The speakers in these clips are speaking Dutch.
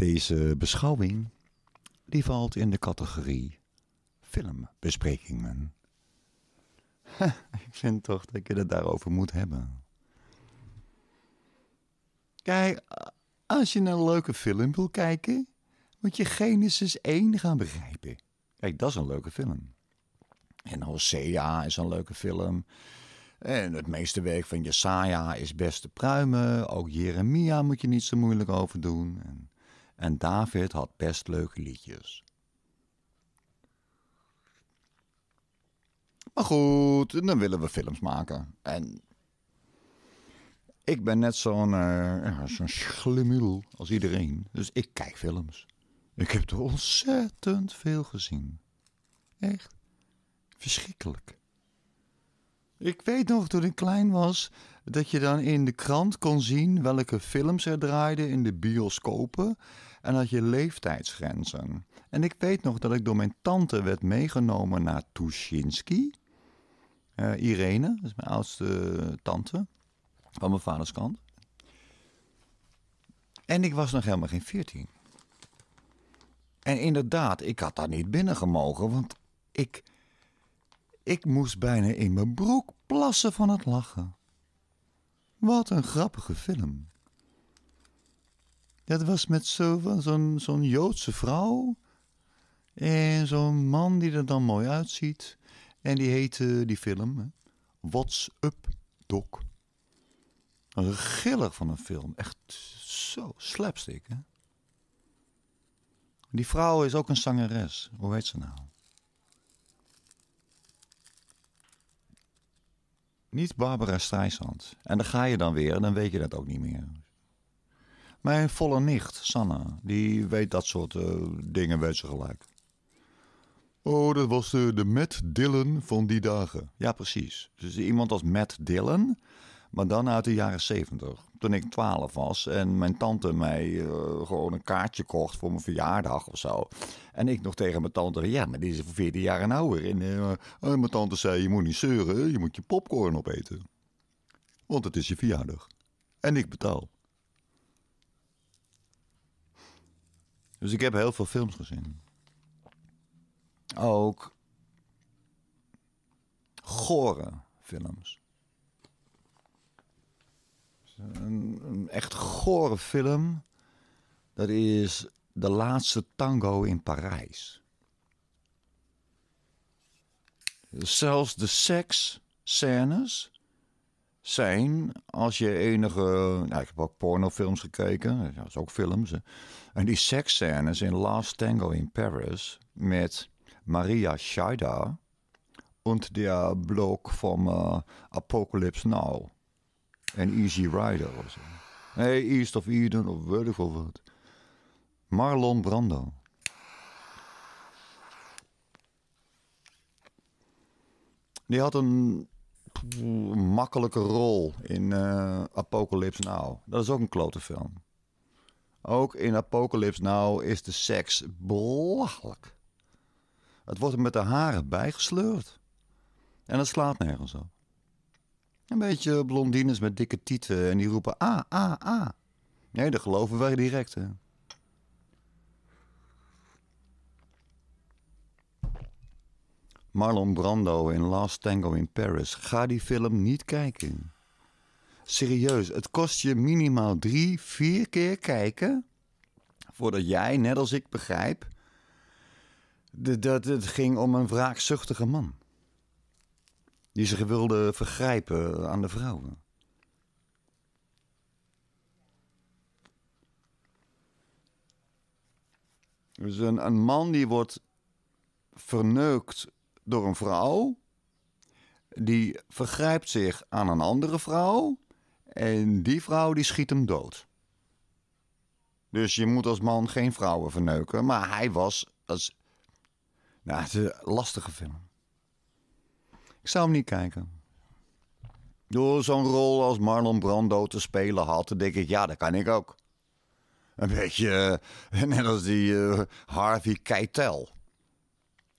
Deze beschouwing die valt in de categorie filmbesprekingen. ik vind toch dat je het daarover moet hebben. Kijk, als je een leuke film wil kijken, moet je Genesis 1 gaan begrijpen. Kijk, dat is een leuke film. En Hosea is een leuke film. En het meeste werk van Jesaja is beste pruimen. Ook Jeremia moet je niet zo moeilijk over doen. En en David had best leuke liedjes. Maar goed, dan willen we films maken. En ik ben net zo'n uh, als iedereen. Dus ik kijk films. Ik heb er ontzettend veel gezien. Echt. Verschrikkelijk. Ik weet nog toen ik klein was dat je dan in de krant kon zien welke films er draaiden in de bioscopen. En had je leeftijdsgrenzen. En ik weet nog dat ik door mijn tante werd meegenomen naar Tuschinski. Eh, Irene, dat is mijn oudste tante. Van mijn vaders kant. En ik was nog helemaal geen veertien. En inderdaad, ik had daar niet binnen want ik. Ik moest bijna in mijn broek plassen van het lachen. Wat een grappige film. Dat was met zo'n zo zo'n Joodse vrouw. En zo'n man die er dan mooi uitziet. En die heette die film hè? What's Up Doc. een giller van een film. Echt zo slapstick. Hè? Die vrouw is ook een zangeres. Hoe heet ze nou? Niet Barbara Streisand. En dan ga je dan weer en dan weet je dat ook niet meer. Mijn volle nicht, Sanne, die weet dat soort eh, dingen, weet ze gelijk. Oh, dat was de, eh, de Matt Dillon van die dagen. Ja, precies. Dus iemand als Matt Dillon, maar dan uit de jaren zeventig. Toen ik twaalf was en mijn tante mij eh, gewoon een kaartje kocht voor mijn verjaardag of zo. En ik nog tegen mijn tante, ja, maar die is 14 jaar en ouder. En mijn tante zei, je moet niet zeuren, je moet je popcorn opeten. Want het is je verjaardag. En ik betaal. Dus ik heb heel veel films gezien. Ook gore films. Dus een, een echt gore film. Dat is De Laatste Tango in Parijs. Zelfs de seksscènes zijn als je enige. Nou, ik heb ook pornofilms gekeken, dat is ook films. En die seksscènes in Last Tango in Paris met Maria Scheider en de Blok van eh, Apocalypse Now en Easy Rider of zo. Nee, East of Eden of weet ik wat. Marlon Brando. Die had een makkelijke rol in uh, Apocalypse Now. Dat is ook een klote film. Ook in Apocalypse Now is de seks belachelijk. Het wordt er met de haren bijgesleurd. En dat slaat nergens op. Een beetje blondines met dikke tieten en die roepen ah, ah, ah. Nee, dat geloven wij direct. Hè. Marlon Brando in Last Tango in Paris. Ga die film niet kijken. Serieus, het kost je minimaal drie, vier keer kijken. Voordat jij, net als ik, begrijp, dat het ging om een wraakzuchtige man. Die zich wilde vergrijpen aan de vrouwen. Dus een, een man die wordt verneukt door een vrouw. Die vergrijpt zich aan een andere vrouw. En die vrouw die schiet hem dood. Dus je moet als man geen vrouwen verneuken. Maar hij was. Als... Nou, het is een lastige film. Ik zou hem niet kijken. Door zo'n rol als Marlon Brando te spelen had, denk ik, ja, dat kan ik ook. Een beetje eh, net als die eh, Harvey Keitel.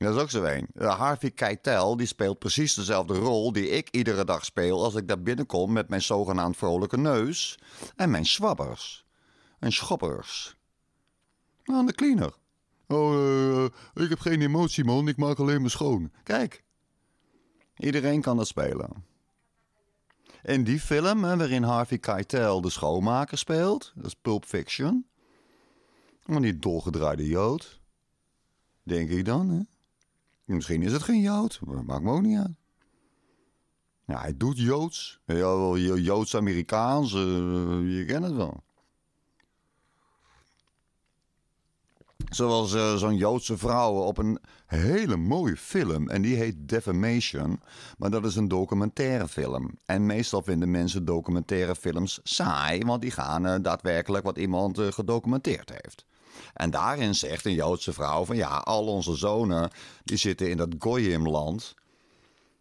Dat is ook zo een. Eh, Harvey Keitel die speelt precies dezelfde rol die ik iedere dag speel als ik daar binnenkom met mijn zogenaamd vrolijke neus en mijn swabbers nou, en schoppers. Aan de cleaner. Oh, eh, ik heb geen emotie, man. Ik maak alleen maar schoon. Kijk, iedereen kan dat spelen. In die film, waarin Harvey Keitel de schoonmaker speelt, dat is Pulp Fiction. Van die dolgedraaide jood. Denk ik dan, hè? Misschien is het geen Jood, maar maakt me ook niet uit. Ja, hij doet Joods. Joods-Amerikaans, eh, je kent het wel. Zoals eh, zo'n Joodse vrouw op een hele mooie film. En die heet Defamation. Maar dat is een documentaire film. En meestal vinden mensen documentaire films saai. Want die gaan uh, daadwerkelijk wat iemand gedocumenteerd heeft. En daarin zegt een Joodse vrouw van ja, al onze zonen die zitten in dat land,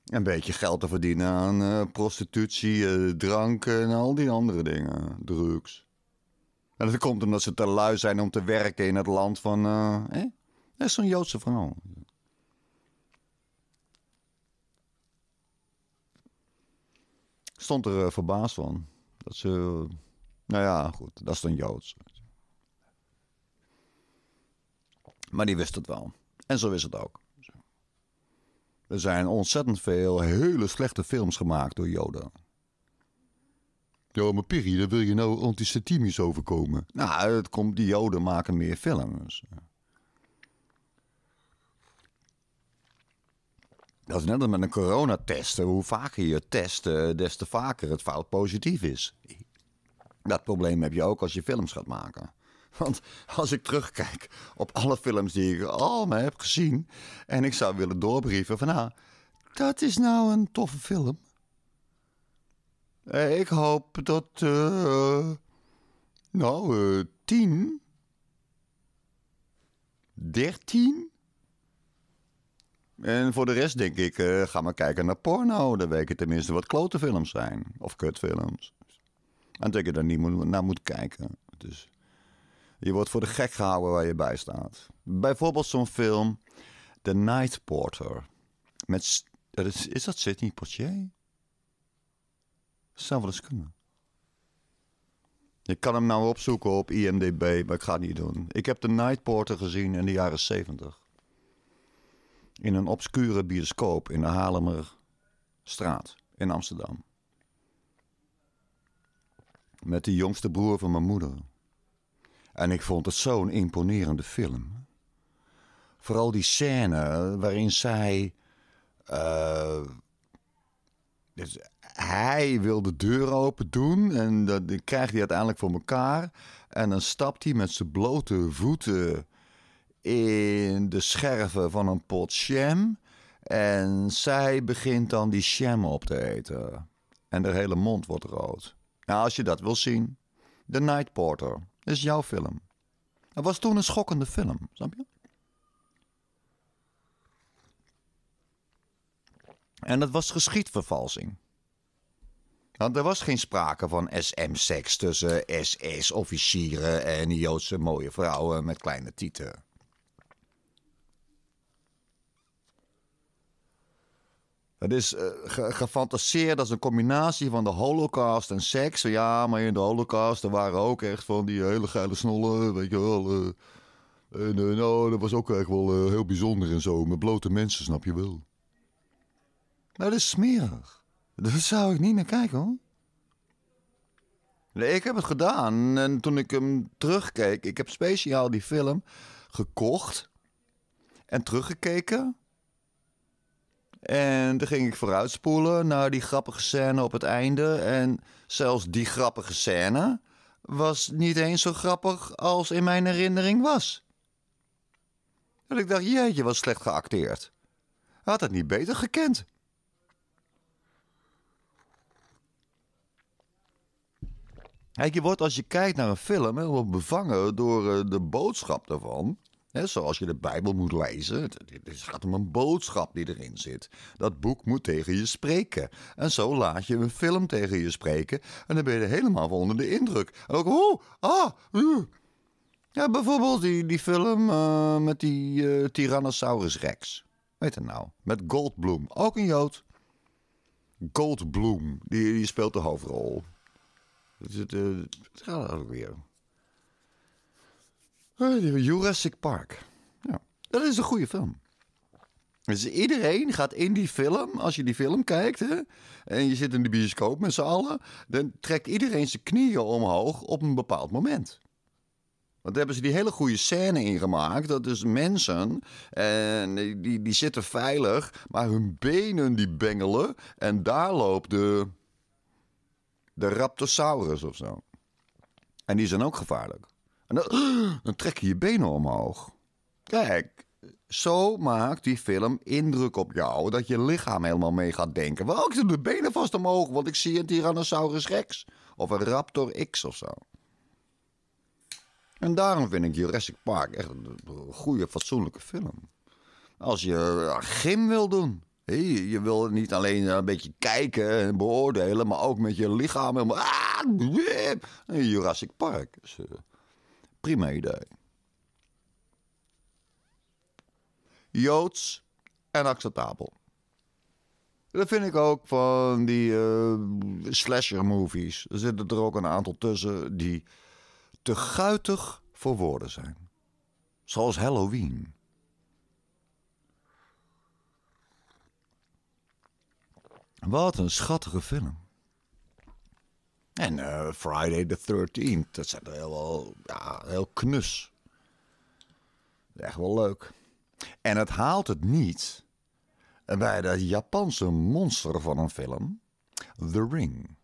een beetje geld te verdienen aan eh, prostitutie, dranken eh, drank en al die andere dingen. Drugs. En dat komt omdat ze te lui zijn om te werken in het land van. Eh, hè? Dat is zo'n Joodse vrouw. Stond er verbaasd van. Dat ze. nou ja, goed, dat is dan Joods. Maar die wist het wel. En zo is het ook. Er zijn ontzettend veel hele slechte films gemaakt door Joden. Ja, maar Piri, daar wil je nou antisemitisch overkomen. Nou, het komt, die Joden maken meer films. Dat is net als met een coronatest. Hoe vaker je test, eh, des te vaker het fout positief is. Dat probleem heb je ook als je films gaat maken. Want als ik terugkijk op alle films die ik allemaal heb gezien en ik zou willen doorbrieven van ah, dat is nou een toffe film. Eh, ik hoop dat, uh, nou, eh, tien, dertien. En voor de rest denk ik, ga maar kijken naar porno. Dan weet ik tenminste wat klote zijn. Of kutfilms. En dat ik er niet naar moet kijken. Dus... Je wordt voor de gek gehouden waar je bij staat. Bijvoorbeeld zo'n film The Night Porter. Met, is, is dat Sidney Poitier? Zou wel eens kunnen. kan hem nou opzoeken op IMDb, maar ik ga het niet doen. Ik heb The Night Porter gezien in de jaren 70. In een obscure bioscoop in de Halemerstraat in Amsterdam. Met de jongste broer van mijn moeder. En ik vond het zo'n imponerende film. Vooral die scène waarin zij. Eh, dus hij wil de deur open doen en dat krijgt hij uiteindelijk voor elkaar. En dan stapt hij met zijn blote voeten in de scherven van een pot sham. En zij begint dan die sham op te eten. En haar hele mond wordt rood. Nou, als je dat wil zien, The Night Porter. Dat is jouw film. Het was toen een schokkende film, snap je? En dat was geschiedvervalsing. Want er was geen sprake van SM-seks tussen SS-officieren en Joodse mooie vrouwen met kleine tieten. Het is uh, ge gefantaseerd als een combinatie van de holocaust en seks. Ja, maar in de holocaust er waren ook echt van die hele geile snollen, weet je wel. Eh. en eh, nou, dat was ook echt wel heel bijzonder en zo, met blote mensen, snap je wel. Maar dat is smerig. Daar zou ik niet naar kijken hoor. Nee, ik heb het gedaan en toen ik hem terugkeek, ik heb speciaal die film gekocht en teruggekeken en dan ging ik vooruitspoelen naar die grappige scène op het einde. En zelfs die grappige scène was niet eens zo grappig als in mijn herinnering was. Dat ik dacht, jeetje, was slecht geacteerd. Had het niet beter gekend. Kijk, je wordt als je kijkt naar een film helemaal bevangen door eh, de boodschap daarvan zoals je de Bijbel moet lezen, het gaat om een boodschap die erin zit. Dat boek moet tegen je spreken. En zo laat je een film tegen je spreken en dan ben je er helemaal van onder de indruk. En ook, oh, ah, uh. Ja, bijvoorbeeld die, die film eh, met die eh, Tyrannosaurus Rex. Weet het nou? Met Goldblum, ook een Jood. Goldblum, die, die speelt de hoofdrol. Het eh, gaat ook weer. Eh, Jurassic Park. Ja, dat is een goede film. Dus iedereen gaat in die film, als je die film kijkt hè, en je zit in de bioscoop met z'n allen, dan trekt iedereen zijn knieën omhoog op een bepaald moment. Want daar hebben ze die hele goede scène in gemaakt. Dat is dus mensen, en eh, die, die zitten veilig, maar hun benen die bengelen. En daar loopt de, de Raptosaurus of zo. En die zijn ook gevaarlijk. En dan, dan trek je je benen omhoog. Kijk, zo maakt die film indruk op jou dat je lichaam helemaal mee gaat denken. Waarom ik doe de benen vast omhoog, want ik zie een Tyrannosaurus Rex of een Raptor X of zo. En daarom vind ik Jurassic Park echt een goede, fatsoenlijke film. Als je gym wil doen. je wil niet alleen een beetje kijken en beoordelen, maar ook met je lichaam. Helemaal, ah, Jurassic Park. Eh, Prima idee. Joods en acceptabel. Dat vind ik ook van die uh, slasher movies. Er zitten er ook een aantal tussen die te guitig voor woorden zijn. Zoals Halloween. Wat een schattige film. En eh, Friday the 13th, dat zijn heel, ja, heel knus. Echt wel leuk. En het haalt het niet bij dat Japanse monster van een film, The Ring.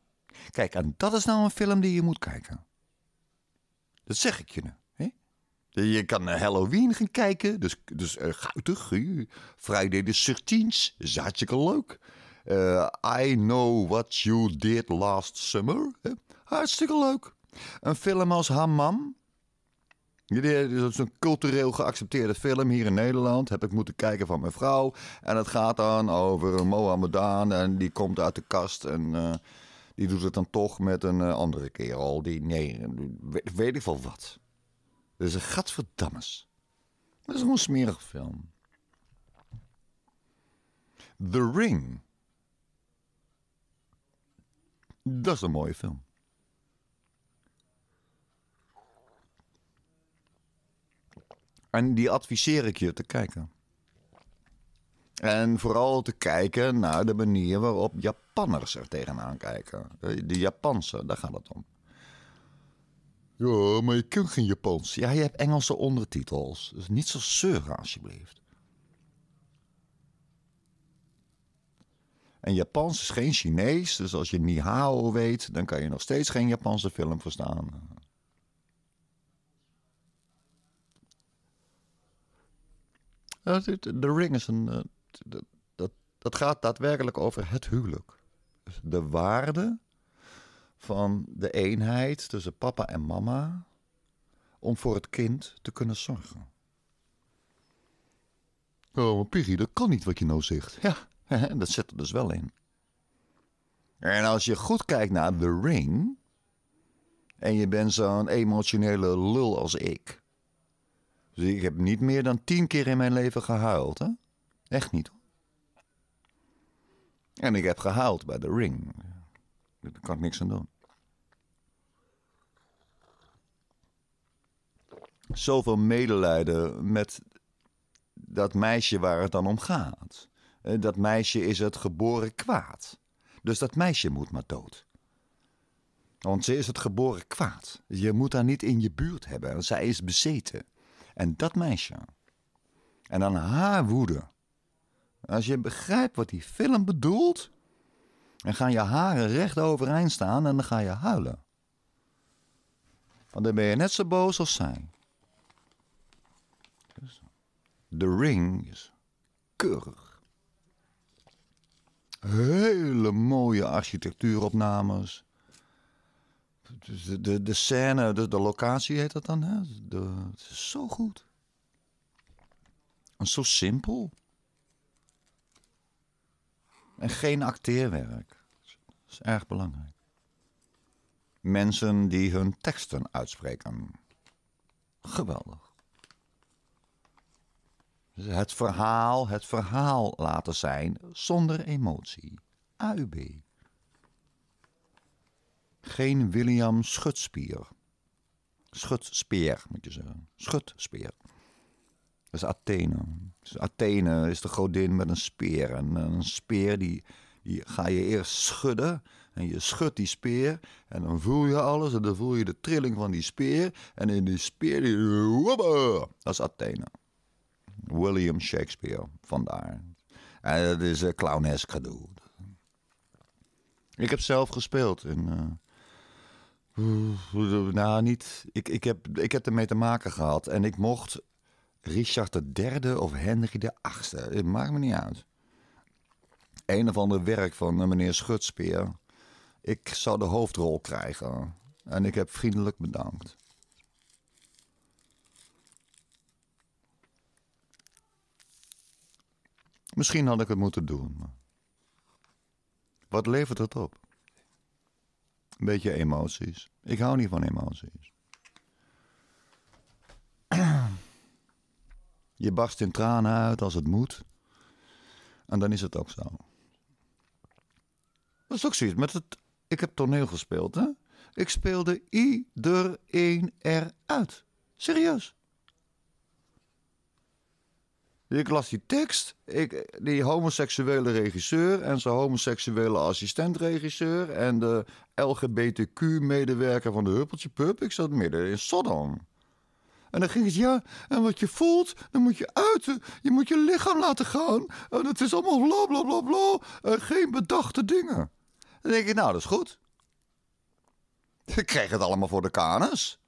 Kijk, en dat is nou een film die je moet kijken. Dat zeg ik je nu. Je kan Halloween gaan kijken, dus, dus uh, Friday the 13th is hartstikke leuk. Uh, I Know What You Did Last Summer. Hartstikke leuk. Een film als Hamam. Dit is een cultureel geaccepteerde film hier in Nederland. Heb ik moeten kijken van mijn vrouw. En het gaat dan over Mohammedaan. En die komt uit de kast. En eh, die doet het dan toch met een eh, andere kerel. Die, nee, weet, ik wel wat. Dat is een gadverdammes. Dat is gewoon een smerige film. The Ring. Dat is een mooie film. En die adviseer ik je te kijken. En vooral te kijken naar de manier waarop Japanners er tegenaan kijken. Eh, de Japanse, daar gaat het om. Ja, maar je kunt geen Japans. Ja, je hebt Engelse ondertitels. Dus niet zo zeuren, alsjeblieft. En Japans is geen Chinees, dus als je Nihao weet, dan kan je nog steeds geen Japanse film verstaan. Eh, de Ring is een. Eh, dat, dat, dat gaat daadwerkelijk over het huwelijk. Dus de waarde van de eenheid tussen papa en mama om voor het kind te kunnen zorgen. Oh, maar Piggy, dat kan niet wat je nou zegt. Ja, dat zit er dus wel in. En als je goed kijkt naar The Ring. en je bent zo'n emotionele lul als ik. Dus ik heb niet meer dan tien keer in mijn leven gehuild, hè? Echt niet. Hoor. En ik heb gehuild bij The Ring. Daar kan ik niks aan doen. Zoveel medelijden met dat meisje waar het dan om gaat. Eh, dat meisje is het geboren kwaad. Dus dat meisje moet maar dood. Want ze is het geboren kwaad. Je moet haar niet in je buurt hebben, zij is bezeten. En dat meisje. En dan haar woede. Als je begrijpt wat die film bedoelt, dan gaan je haren recht overeind staan en dan ga je huilen. Want dan ben je net zo boos als zij. De ring is keurig hele mooie architectuuropnames. De, de, de scène, de, de locatie heet dat dan. Hè? De, het is zo goed. En zo simpel. En geen acteerwerk. Dat is erg belangrijk. Mensen die hun teksten uitspreken. Geweldig. Het verhaal het verhaal laten zijn zonder emotie. AUB. Geen William Schutspier. Schutspeer, moet je zeggen. Schutspeer. Dat is Athene. Dus Athene is de godin met een speer. En een speer die, die ga je eerst schudden. En je schudt die speer. En dan voel je alles. En dan voel je de trilling van die speer. En in die speer. Die... Dat is Athene. William Shakespeare, vandaar. En dat is uh, clownesk gedoe. Ik heb zelf gespeeld in... Eh, nou, niet. Ik, ik, heb, ik heb ermee te maken gehad. En ik mocht Richard III of Henry VIII. Het eh, maakt me niet uit. Een of ander werk van meneer Schutspeer. Ik zou de hoofdrol krijgen. En ik heb vriendelijk bedankt. Misschien had ik het moeten doen. Wat levert het op? Een beetje emoties. Ik hou niet van emoties. Je barst in tranen uit als het moet. En dan is het ook zo. Dat is ook zoiets. Met het, ik heb toneel gespeeld, hè? Ik speelde iedereen eruit. Serieus. Ik las die tekst, ik, die homoseksuele regisseur en zijn homoseksuele assistentregisseur en de LGBTQ-medewerker van de Huppeltje Pub. Ik zat midden in Sodom. En dan ging het, ja, en wat je voelt, dan moet je uiten. Je moet je lichaam laten gaan. En het is allemaal bla bla bla bla. En geen bedachte dingen. Dan denk ik, nou, dat is goed. Ik kreeg het allemaal voor de kanus.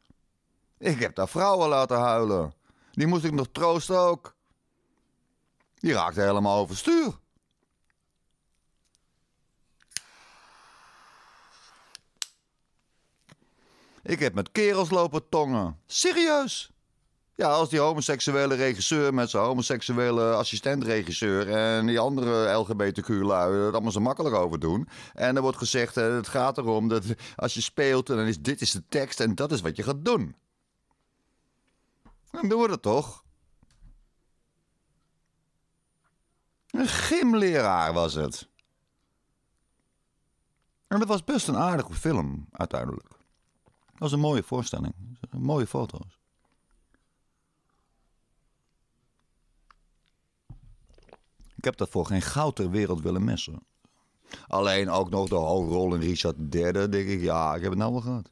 Ik heb daar vrouwen laten huilen. Die moest ik nog troosten ook. Die raakte helemaal overstuur. Ik heb met kerels lopen tongen. Serieus? Ja, als die homoseksuele regisseur met zijn homoseksuele assistentregisseur en die andere LGBTQ-lui het allemaal zo makkelijk over doen. En er wordt gezegd: eh, het gaat erom dat als je speelt, dan is dit is de tekst en dat is wat je gaat doen. Dan doen we dat toch? Een gymleraar was het. En dat was best een aardige film, uiteindelijk. Dat was een mooie voorstelling. Mooie foto's. Ik heb daarvoor geen goud ter wereld willen missen. Alleen ook nog de hoofdrol in Richard III, denk ik. Ja, ik heb het nou wel gehad.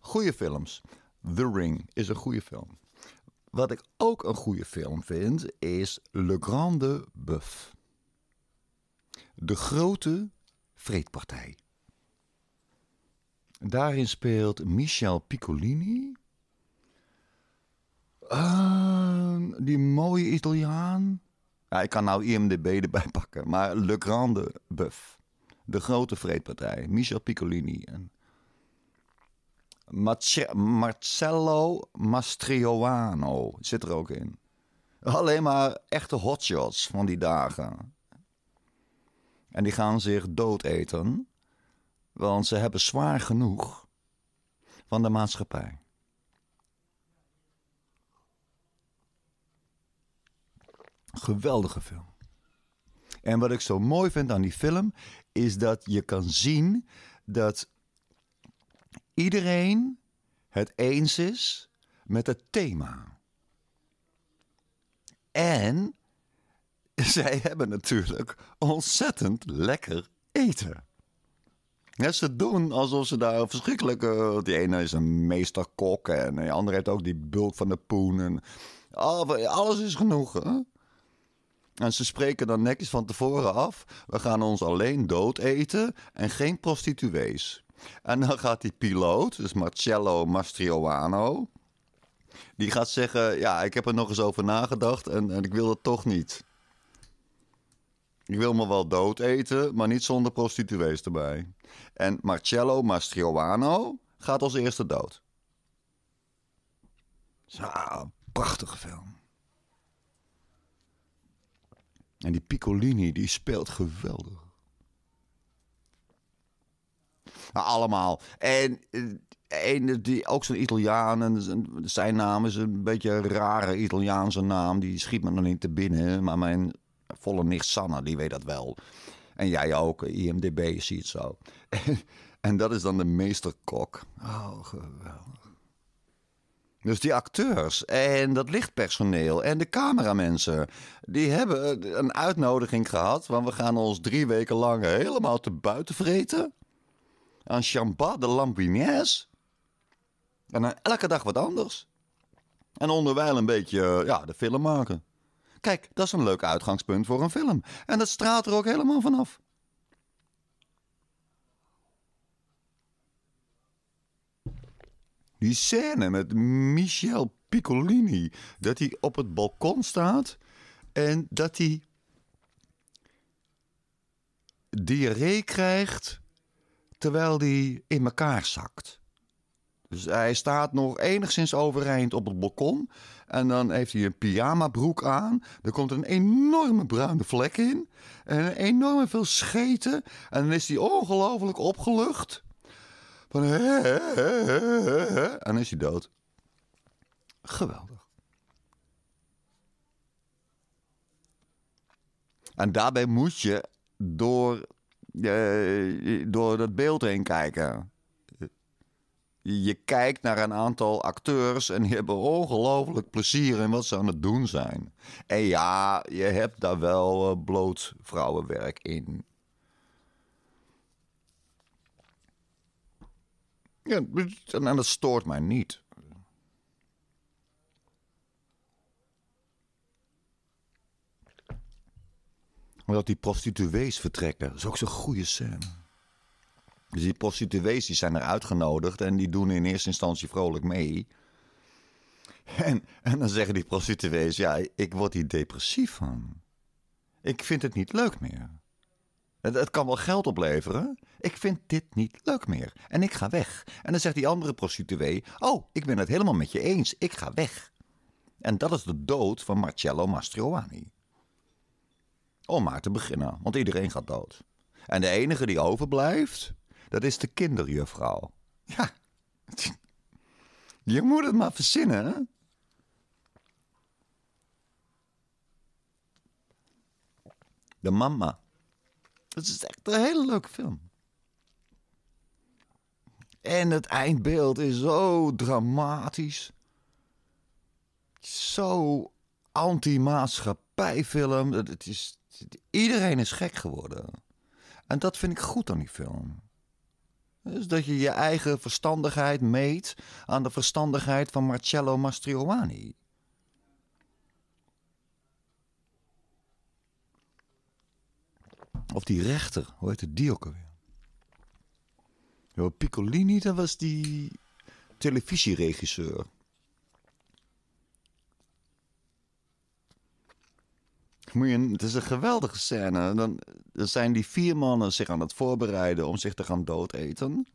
Goeie films. The Ring is een goede film. Wat ik ook een goede film vind, is Le Grande Buff. De grote vreedpartij. Daarin speelt Michel Piccolini. Ehm, die mooie Italiaan. Ja, ik kan nou IMDB erbij pakken, maar Le Grande Buff. De grote vreedpartij. Michel Piccolini. En Marcello Mastrioano zit er ook in. Alleen maar echte hotshots van die dagen. En die gaan zich doodeten, want ze hebben zwaar genoeg van de maatschappij. Geweldige film. En wat ik zo mooi vind aan die film is dat je kan zien dat iedereen het eens is met het thema. En zij hebben natuurlijk ontzettend lekker eten. Ja, ze doen alsof ze daar verschrikkelijke. Eh, die ene is een meesterkok en de andere heeft ook die bulk van de poen. En alles is genoeg. Hè? En ze spreken dan netjes van tevoren af: we gaan ons alleen dood eten en geen prostituees. En dan gaat die piloot, dus Marcello Mastrioano, die gaat zeggen: Ja, ik heb er nog eens over nagedacht en, en ik wil het toch niet. Ik wil me wel dood eten, maar niet zonder prostituees erbij. En Marcello Mastrioano gaat als eerste dood. Zo, prachtige film. En die Piccolini, die speelt geweldig. Nou, allemaal. En eh, en die, ook zo'n Italiaan. En zijn naam is een beetje een rare Italiaanse naam. Die schiet me nog niet te binnen. Maar mijn volle nicht Sanna, die weet dat wel. En jij ook, IMDB ziet zo. En, dat is dan de meesterkok. Oh, geweldig. Dus die acteurs en dat lichtpersoneel en de cameramensen, die hebben een uitnodiging gehad. Want we gaan ons drie weken lang helemaal te buiten vreten. Aan Champas de Lampinaise. En dan eh, elke dag wat anders. En onderwijl een beetje eh, ja, de film maken. Kijk, dat is een leuk uitgangspunt voor een film. En dat straalt er ook helemaal vanaf. Die scène met Michel Piccolini. Dat hij op het balkon staat en dat hij diarree krijgt terwijl die in elkaar zakt. Dus hij staat nog enigszins overeind op het balkon. En dan heeft hij een pyjamabroek aan. Er komt een enorme bruine vlek in. En een enorm veel scheten. En dan is hij ongelooflijk opgelucht. Van he, En dan is hij dood. Geweldig. En daarbij moet je door eh, door dat beeld heen kijken. Je kijkt naar een aantal acteurs en die hebben ongelooflijk plezier in wat ze aan het doen zijn. En ja, je hebt daar wel eh, bloot vrouwenwerk in. Ja, en dat stoort mij niet. omdat dat die prostituees vertrekken, dat is ook zo'n goede scène. Dus die prostituees die zijn er uitgenodigd en die doen in eerste instantie vrolijk mee. En, en dan zeggen die prostituees, ja, ik word hier depressief van. Ik vind het niet leuk meer. Het, het, kan wel geld opleveren. Ik vind dit niet leuk meer. En ik ga weg. En dan zegt die andere prostituee, oh, ik ben het helemaal met je eens. Ik ga weg. En dat is de dood van Marcello Mastroianni om maar te beginnen, want iedereen gaat dood. En de enige die overblijft, dat is de kinderjuffrouw. Ja, je moet het maar verzinnen. Hè? De Mama. Dat is echt een hele leuke film. En het eindbeeld is zo dramatisch. Zo anti-maatschappijfilm. Het is Iedereen is gek geworden. En dat vind ik goed aan die film. Dus dat je je eigen verstandigheid meet aan de verstandigheid van Marcello Mastroianni. Of die rechter, hoe heet het, die ook alweer? Piccolini, dat was die televisieregisseur. het is een geweldige scène. Dan zijn die vier mannen zich aan het voorbereiden om zich te gaan doodeten.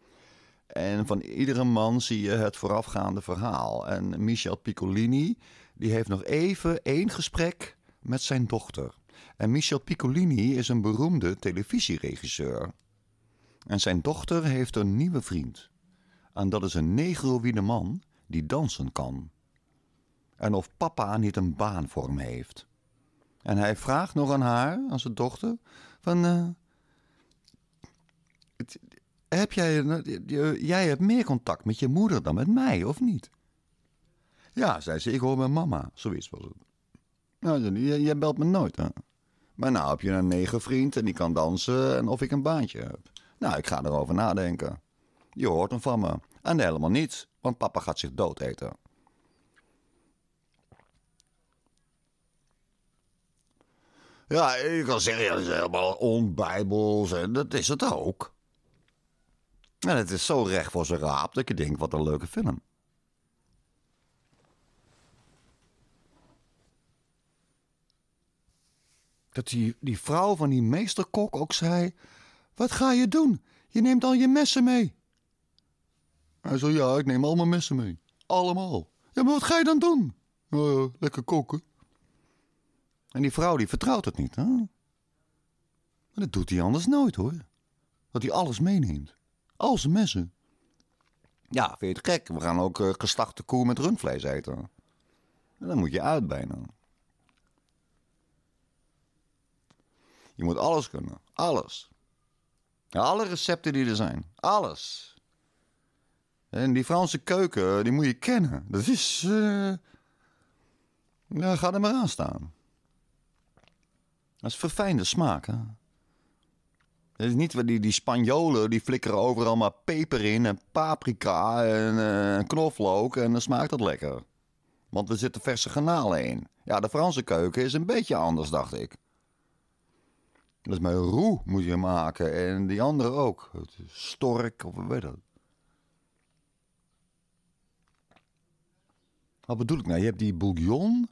En van iedere man zie je het voorafgaande verhaal. En Michel Piccolini, die heeft nog even één gesprek met zijn dochter. En Michel Piccolini is een beroemde televisieregisseur. En zijn dochter heeft een nieuwe vriend. En dat is een negroïde man die dansen kan. En of papa niet een baan voor hem heeft. En hij vraagt nog aan haar, aan zijn dochter, van... Eh, heb jij, eh, jij hebt meer contact met je moeder dan met mij, of niet? Ja, zei ze, ik hoor mijn mama. Zoiets was het. Nou, jij belt me nooit, Maar nou heb je een negen vriend en die kan dansen en of ik een baantje heb. Nou, ik ga erover nadenken. Je hoort hem van me. En helemaal niets, want papa gaat zich dood eten. Ja, je kan zeggen, dat is helemaal onbijbels en dat is het ook. En het is zo recht voor zijn raap dat je denkt, wat een leuke film. Dat die, die vrouw van die meesterkok ook zei, wat ga je doen? Je neemt al je messen mee. Hij zei, ja, ik neem al mijn messen mee. Allemaal. Ja, maar wat ga je dan doen? Nou lekker koken. En die vrouw die vertrouwt het niet. Hè? Maar dat doet hij anders nooit hoor. Dat hij alles meeneemt. Al zijn messen. Ja, vind je het gek? We gaan ook eh, gestachte geslachte koe met rundvlees eten. En dan moet je uit bijna. Je moet alles kunnen. Alles. Alle recepten die er zijn. Alles. En die Franse keuken, eh, die moet je kennen. Dat is... Eh, ga er maar aan staan. Dat is verfijnde smaak. Dat is niet die, die Spanjolen, die flikkeren overal maar peper in en paprika eh, en knoflook en dan smaakt dat lekker. Want er zitten verse garnalen in. Ja, de Franse keuken is een beetje anders, dacht ik. Dat is mijn roe moet je maken en die andere ook. stork of wat weet dat. Wat bedoel ik nou? Je hebt die bouillon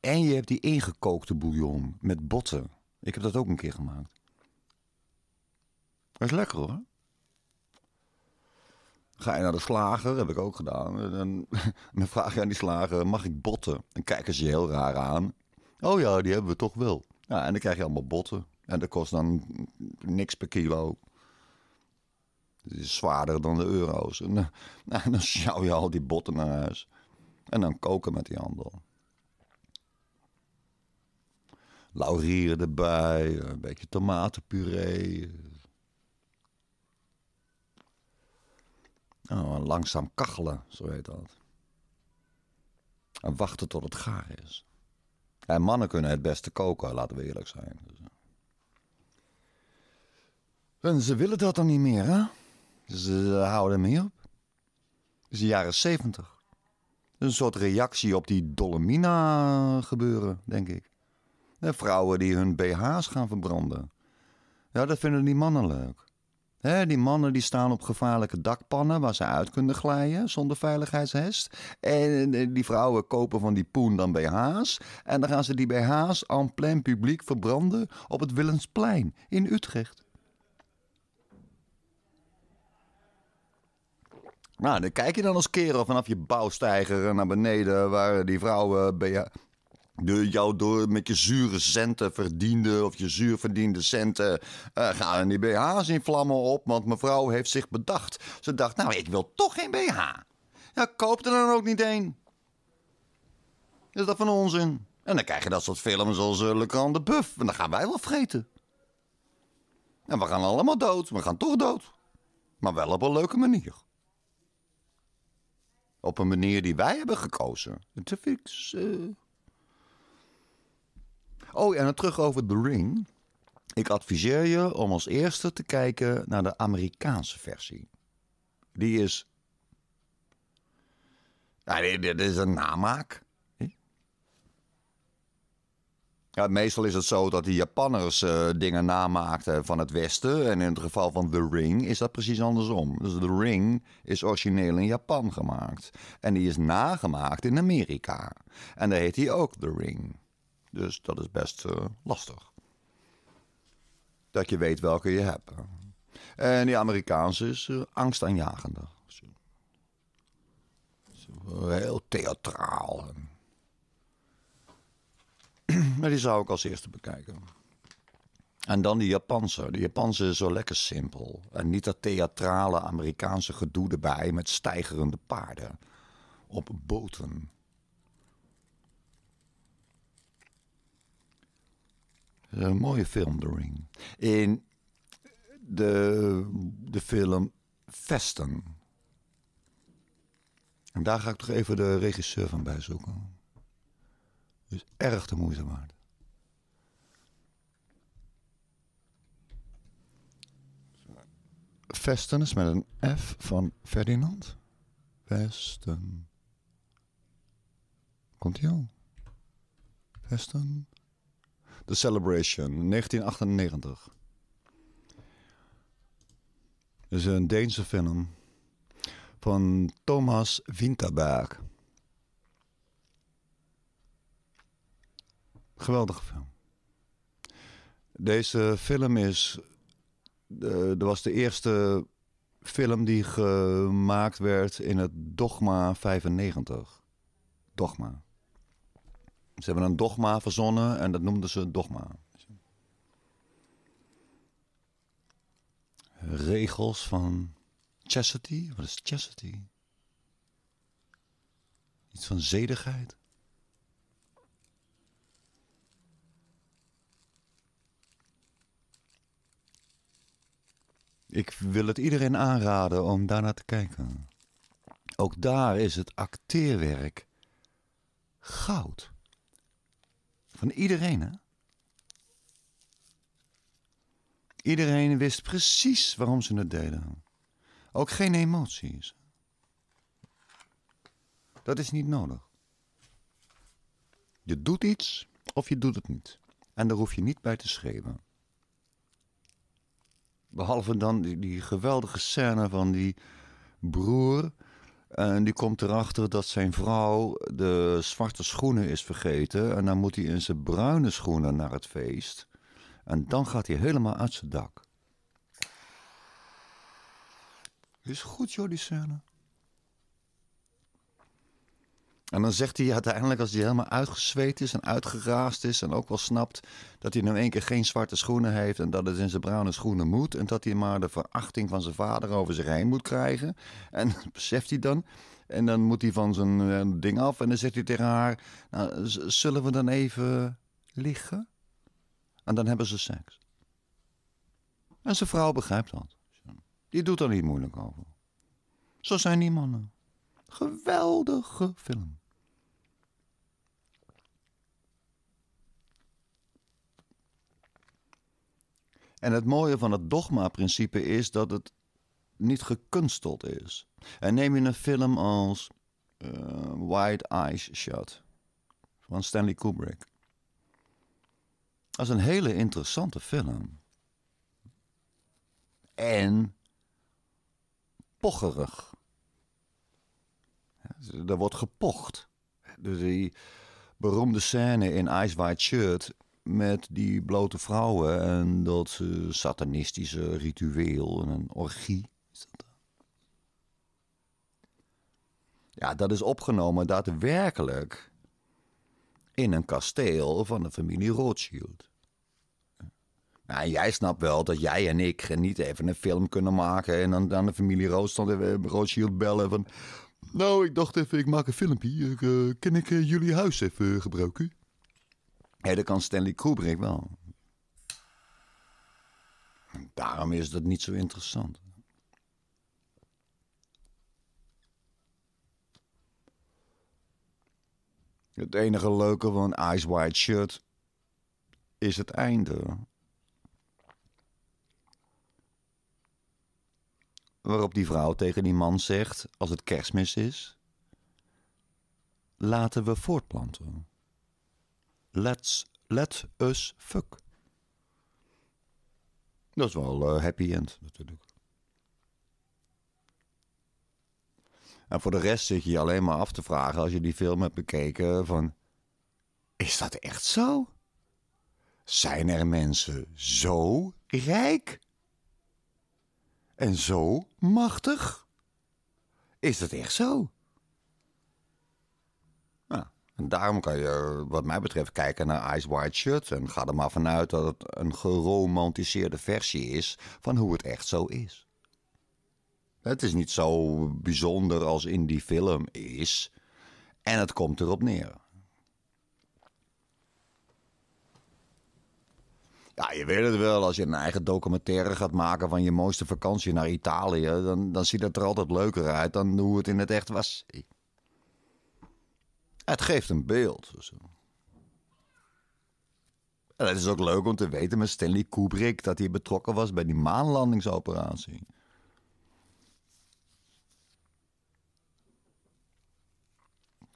en je hebt die ingekookte bouillon met botten. Ik heb dat ook een keer gemaakt. Dat is lekker hoor. Ga je naar de slager, heb ik ook gedaan. En dan, vraag je aan die slager, mag ik botten? Dan kijken ze je heel raar aan. Oh ja, die hebben we toch wel. en dan krijg je allemaal botten. En dat kost dan niks per kilo. is zwaarder dan de euro's. En dan, nou, dan sjouw je al die botten naar huis. En dan koken met die handel. laurieren erbij, eh, een beetje tomatenpuree. Oh, langzaam kachelen, zo heet dat. En wachten tot het gaar is. En mannen kunnen het beste koken, laten we eerlijk zijn. Dus, eh. En ze willen dat dan niet meer, hè? Ze houden mee op. Het is de jaren zeventig. Een soort reactie op die Dolomina gebeuren, denk ik. En vrouwen die hun BH's gaan verbranden. Ja, dat vinden die mannen leuk. He, die mannen die staan op gevaarlijke dakpannen waar ze uit kunnen glijden zonder veiligheidshest. En die vrouwen kopen van die poen dan BH's. En dan gaan ze die BH's aan plein publiek verbranden op het Willensplein in Utrecht. Nou, dan kijk je dan als kerel vanaf je bouwstijger naar beneden waar die vrouwen BH de, jou door met je zure centen verdiende of je zuur verdiende centen uh, eh, gaan die BH's in vlammen op. Want mevrouw heeft zich bedacht. Ze dacht, nou, ik wil toch geen BH. Ja, koop er dan ook niet één. Is dat van onzin? En dan krijg je dat soort films als uh, Le Grand de Buff. En dan gaan wij wel vreten. En we gaan allemaal dood. We gaan toch dood. Maar wel op een leuke manier. Op een manier die wij hebben gekozen. Te fix. Oh en nou, dan terug over The Ring. Ik adviseer je om als eerste te kijken naar de Amerikaanse versie. Die is. Nou, dit, is een namaak. Ja, meestal is het zo dat die Japanners eh, dingen namaakten van het Westen. En in het geval van The Ring is dat precies andersom. Dus The Ring is origineel in Japan gemaakt. En die is nagemaakt in Amerika. En daar heet hij ook The Ring. Dus dat is best eh, lastig. Dat je weet welke je hebt. En die Amerikaanse is uh, eh, angstaanjagender. Eh, heel theatraal. Maar die zou ik als eerste bekijken. En dan die Japanse. De Japanse is zo lekker simpel. En niet dat theatrale Amerikaanse gedoe erbij met stijgerende paarden op boten. Een eh, mooie film, The Ring. In de, de film Vesten. En daar ga ik toch even de regisseur van bijzoeken. Dus erg de moeite waard. Vesten is met een F van Ferdinand. Vesten. Komt hij al? Vesten. The Celebration, 1998. Het is een Deense film van Thomas Winterberg. Geweldige film. Deze film is. Uh, dat was de eerste film die gemaakt werd in het Dogma 95. Dogma. Ze hebben een dogma verzonnen en dat noemden ze dogma. Regels van chastity. Wat is chastity? Iets van zedigheid. Ik wil het iedereen aanraden om daarnaar te kijken. Ook daar is het acteerwerk goud. Van iedereen, hè? Iedereen wist precies waarom ze het deden. Ook geen emoties. Dat is niet nodig. Je doet iets of je doet het niet. En daar hoef je niet bij te schreeuwen. Behalve dan die geweldige scène van die broer eh, en die komt erachter dat zijn vrouw de zwarte schoenen is vergeten. En dan moet hij in zijn bruine schoenen naar het feest. En dan gaat hij helemaal uit zijn dak. Is goed, joh, scène. En dan zegt hij uiteindelijk, als hij helemaal uitgezweet is en uitgeraasd is. en ook wel snapt dat hij nu één keer geen zwarte schoenen heeft. en dat het in zijn bruine schoenen moet. en dat hij maar de verachting van zijn vader over zich heen moet krijgen. En dat beseft hij dan. En dan moet hij van zijn eh, ding af. en dan zegt hij tegen haar: nou, Zullen we dan even liggen? En dan hebben ze seks. En zijn vrouw begrijpt dat. Die doet er niet moeilijk over. Zo zijn die mannen. Geweldige film. En het mooie van het dogma-principe is dat het niet gekunsteld is. En neem je een film als eh, Wide Eyes Shut van Stanley Kubrick. Dat is een hele interessante film. En pocherig. Dus er wordt gepocht. Dus die beroemde scène in Ice White Shirt met die blote vrouwen en dat eh, satanistische ritueel en een orgie. Is dat ja, dat is opgenomen daadwerkelijk in een kasteel van de familie Rothschild. Nou, jij snapt wel dat jij en ik niet even een film kunnen maken en dan, dan de familie eh, Rothschild bellen van... Nou, ik dacht even, ik maak een filmpje. Uh, kan ik eh, jullie huis even gebruiken? Ja, dat kan Stanley Kubrick wel. Daarom is dat niet zo interessant. Het enige leuke van een Ice White Shirt is het einde. Waarop die vrouw tegen die man zegt, als het kerstmis is, laten we voortplanten. Let's, let us fuck. Dat is wel eh, happy end natuurlijk. En voor de rest zit je je alleen maar af te vragen als je die film hebt bekeken van... Is dat echt zo? Zijn er mensen zo rijk? En zo machtig? Is dat echt zo? En daarom kan je, wat mij betreft, kijken naar Ice White Shirt En ga er maar vanuit dat het een geromantiseerde versie is van hoe het echt zo is. Het is niet zo bijzonder als in die film is. En het komt erop neer. Ja, je weet het wel. Als je een eigen documentaire gaat maken van je mooiste vakantie naar Italië, dan, dan ziet het er altijd leuker uit dan hoe het in het echt was. Het geeft een beeld. En het is ook leuk om te weten met Stanley Kubrick dat hij betrokken was bij die maanlandingsoperatie.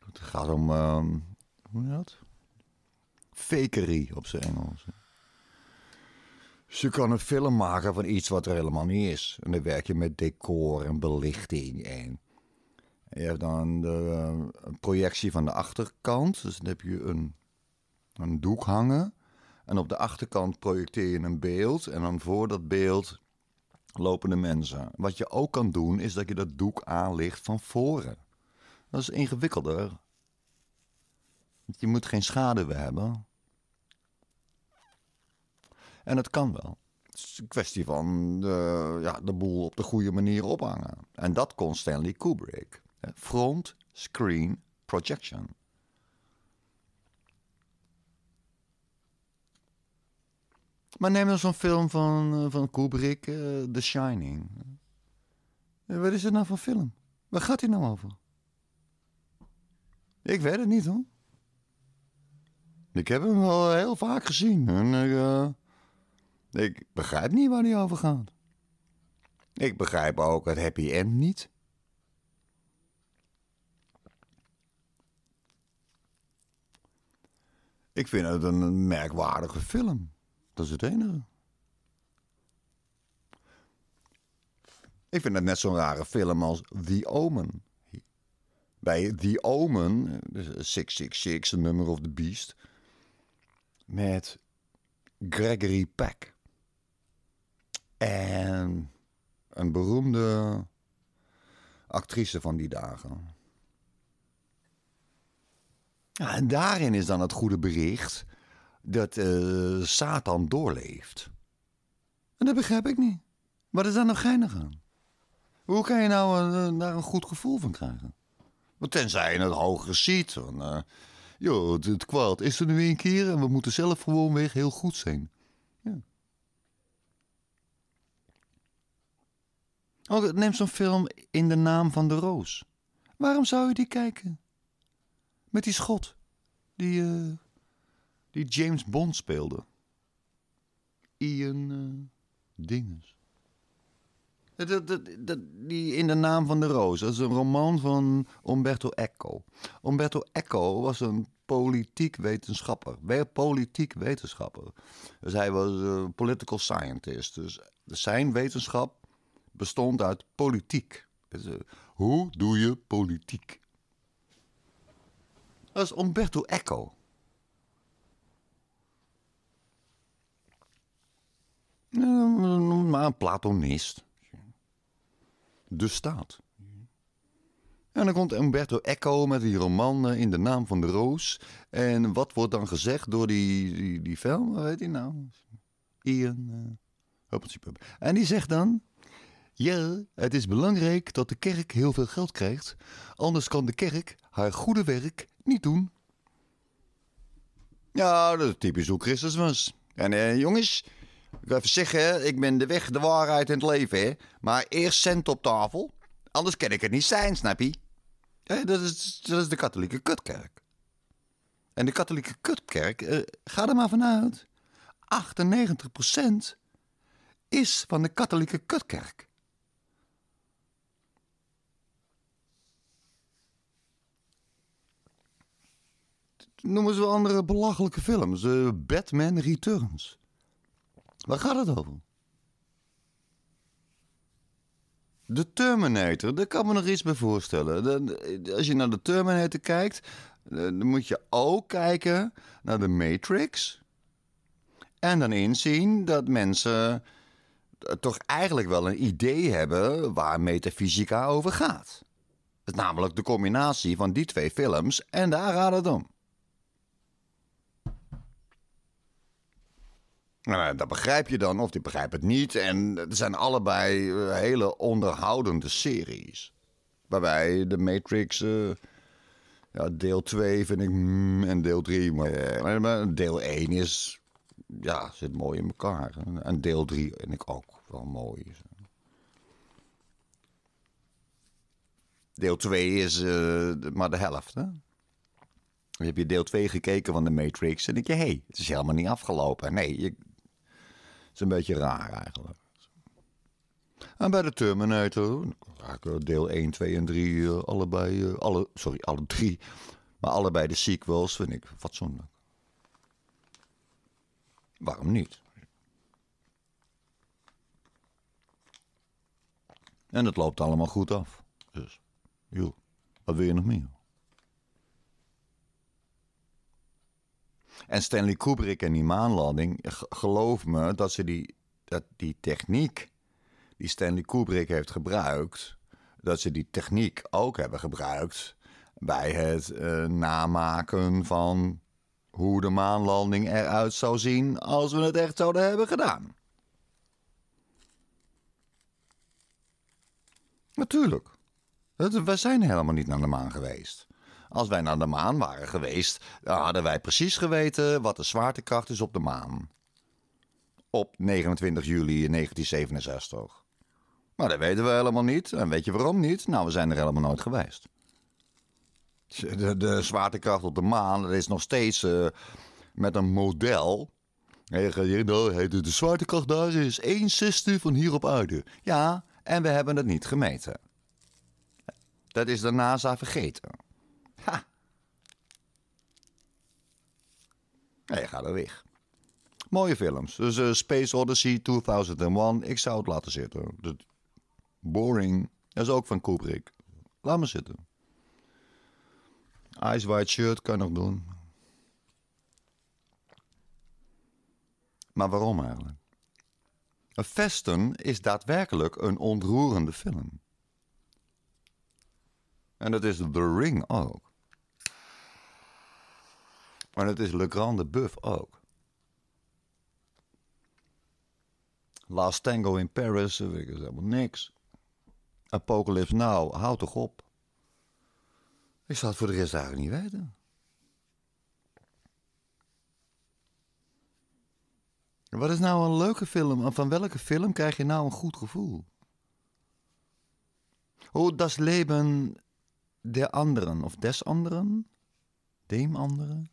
Het gaat om. Uh, hoe dat? Fakery op zijn Engels. Ze kan een film maken van iets wat er helemaal niet is. En dan werk je met decor en belichting en je hebt dan de eh, projectie van de achterkant. Dus dan heb je een, een doek hangen. En op de achterkant projecteer je een beeld. En dan voor dat beeld lopen de mensen. Wat je ook kan doen, is dat je dat doek aanlicht van voren. Dat is ingewikkelder. Want je moet geen schade hebben. En dat kan wel. Het is een kwestie van de, ja, de boel op de goede manier ophangen. En dat kon Stanley Kubrick. Front Screen Projection. Maar neem dan zo'n film van, eh, van Kubrick, eh, The Shining. Eh, wat is het nou voor film? Waar gaat hij nou over? Ik weet het niet hoor. Ik heb hem al heel vaak gezien. En ik, ik begrijp niet waar hij over gaat. Ik begrijp ook het happy end niet. Ik vind het een merkwaardige film. Dat is het enige. Ik vind het net zo'n rare film als The Omen. Bij The Omen, 666, een nummer of the beast, met Gregory Peck. En een beroemde actrice van die dagen en daarin is dan het goede bericht dat eh, Satan doorleeft. En dat begrijp ik niet. Wat is daar nog geinig aan? Hoe kan je nou een, eh, eh, daar een goed gevoel van krijgen? tenzij je het hogere ziet. Van, joh, het, kwad kwaad is er nu een keer en we moeten zelf gewoon weer heel goed zijn. Ja. Oh, neem zo'n film In de Naam van de Roos. Waarom zou je die kijken? Met die schot. Die, eh, die James Bond speelde. Ian uh, Dinges. die In de Naam van de Roos. Dat is een roman van Umberto Eco. Umberto Eco was een politiek wetenschapper. Politiek wetenschapper. Dus hij was een political scientist. Dus zijn wetenschap bestond uit politiek. Eh, hoe doe je politiek? Dat is Umberto Eco. maar een platonist. De staat. En dan komt Umberto Eco met die roman eh, In de Naam van de Roos. En wat wordt dan gezegd door die, die, die film? Wat heet die nou? Ian. Uh, En die zegt dan... Ja, het is belangrijk dat de kerk heel veel geld krijgt. Anders kan de kerk haar goede werk niet doen. Ja, dat is typisch hoe Christus was. En eh, jongens, ik wil even zeggen, ik ben de weg, de waarheid en het leven. Hè? Maar eerst cent op tafel, anders kan ik het niet zijn, snap je? Eh, dat, is, dat is de katholieke kutkerk. En de katholieke kutkerk, eh, ga er maar vanuit. 98% is van de katholieke kutkerk. Noemen ze wel andere belachelijke films. Uh, Batman Returns. Waar gaat het over? De Terminator, daar kan me nog iets bij voorstellen. als je naar de Terminator kijkt, dan moet je ook kijken naar de Matrix. En dan inzien dat mensen eh, toch eigenlijk wel een idee hebben waar metafysica over gaat. Het namelijk de combinatie van die twee films en daar gaat het om. Nou, nou, dat begrijp je dan, of die begrijpt het niet. En het zijn allebei eh, hele onderhoudende series. Waarbij de Matrix, uh, ja, deel 2 vind ik, mm, en deel 3. Eh, maar, deel 1 is, ja, zit mooi in elkaar. En deel 3 vind ik ook wel mooi. Deel 2 is uh, maar de helft, hè? heb je deel 2 gekeken van de Matrix en denk je, hé, hey, het is helemaal niet afgelopen. Nee, je, is een beetje raar eigenlijk. En bij de Terminator raken eh, deel 1, 2 en 3 eh, allebei, eh, alle, sorry, alle drie, maar allebei de sequels vind ik fatsoenlijk. Waarom niet? En het loopt allemaal goed af. Dus, joh, wat wil je nog meer? En Stanley Kubrick en die maanlanding, geloof me dat ze die, dat die techniek die Stanley Kubrick heeft gebruikt, dat ze die techniek ook hebben gebruikt bij het eh, namaken van hoe de maanlanding eruit zou zien als we het echt zouden hebben gedaan. Natuurlijk. We zijn helemaal niet naar de maan geweest. Als wij naar de maan waren geweest, dan hadden wij precies geweten wat de zwaartekracht is op de maan. Op 29 juli 1967. Maar dat weten we helemaal niet. En weet je waarom niet? Nou, we zijn er helemaal nooit geweest. De, de zwaartekracht op de maan dat is nog steeds eh, met een model. Nou, de zwaartekracht daar is 1 zesde van hier op aarde. Ja, en we hebben het niet gemeten. Dat is de NASA vergeten. Ha. Hij gaat er weg. Mooie films. Dus eh, Space Odyssey 2001. Ik zou het laten zitten. Boring. Dat is ook van Kubrick. Laat me zitten. Ice White Shirt kan nog doen. Maar waarom eigenlijk? Vesten is daadwerkelijk een ontroerende film. En dat is The Ring ook. Maar het is Le de Buff ook. Last Tango in Paris, dat weet ik helemaal niks. Apocalypse Now, houd toch op. Ik zou het voor de rest eigenlijk niet weten. Wat is nou een leuke film? En van welke film krijg je nou een goed gevoel? Oh, das Leben der anderen. Of des anderen? deem anderen?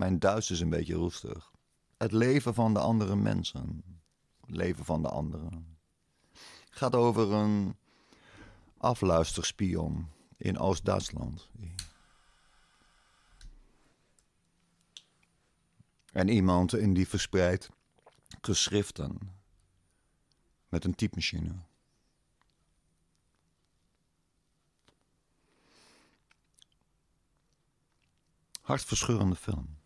Mijn Duits is een beetje roestig. Het leven van de andere mensen. Het leven van de anderen. Het gaat over een afluisterspion in Oost-Duitsland. En iemand in die verspreidt geschriften met een typemachine. Hartverscheurende film.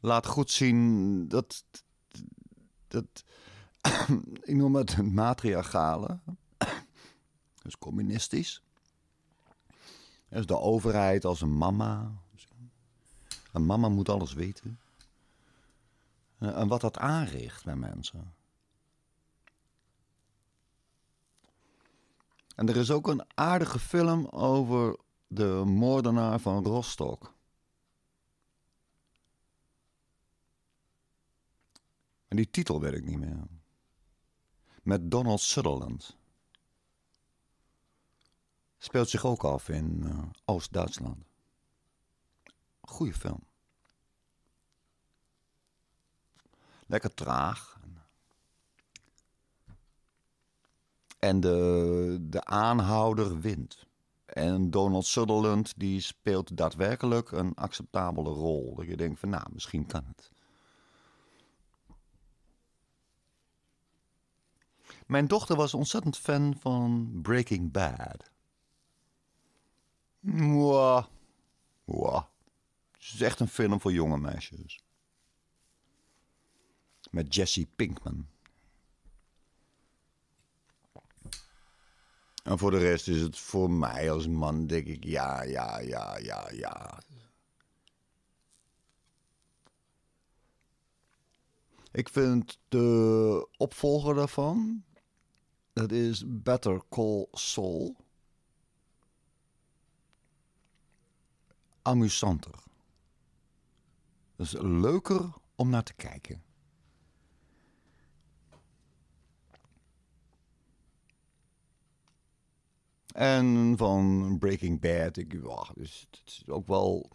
laat goed zien dat. dat ik noem het matriarchale. dus communistisch. Dus de overheid als een mama. Een mama moet alles weten. Eh, en wat dat aanricht bij mensen. En er is ook een aardige film over de moordenaar van Rostock. En die titel weet ik niet meer. Met Donald Sutherland. Speelt zich ook af in eh, Oost-Duitsland. Goeie film. Lekker traag. En de, de aanhouder wint. En Donald Sutherland die speelt daadwerkelijk een acceptabele rol. Dat je denkt van nou, misschien kan het. Mijn dochter was ontzettend fan van Breaking Bad. Mwah. Mwah. Het is echt een film voor jonge meisjes. Met Jesse Pinkman. En voor de rest is het voor mij als man, denk ik, ja, ja, ja, ja, ja. Ik vind de opvolger daarvan, dat is Better Call Soul. Amusanter. Dat is leuker om naar te kijken. En van Breaking Bad, ik, wacht, dus het is ook wel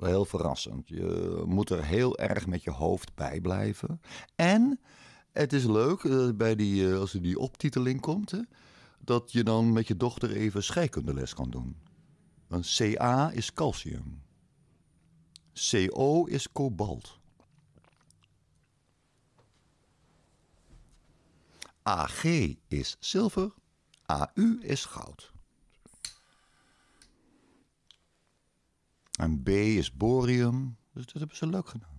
heel verrassend. Je moet er heel erg met je hoofd bij blijven. En het is leuk eh, bij die, eh, als er die optiteling komt, hè, dat je dan met je dochter even scheikundeles kan doen. Want CA is calcium. CO is kobalt. AG is zilver. AU is goud. En B is borium. Dus dat hebben ze leuk gedaan.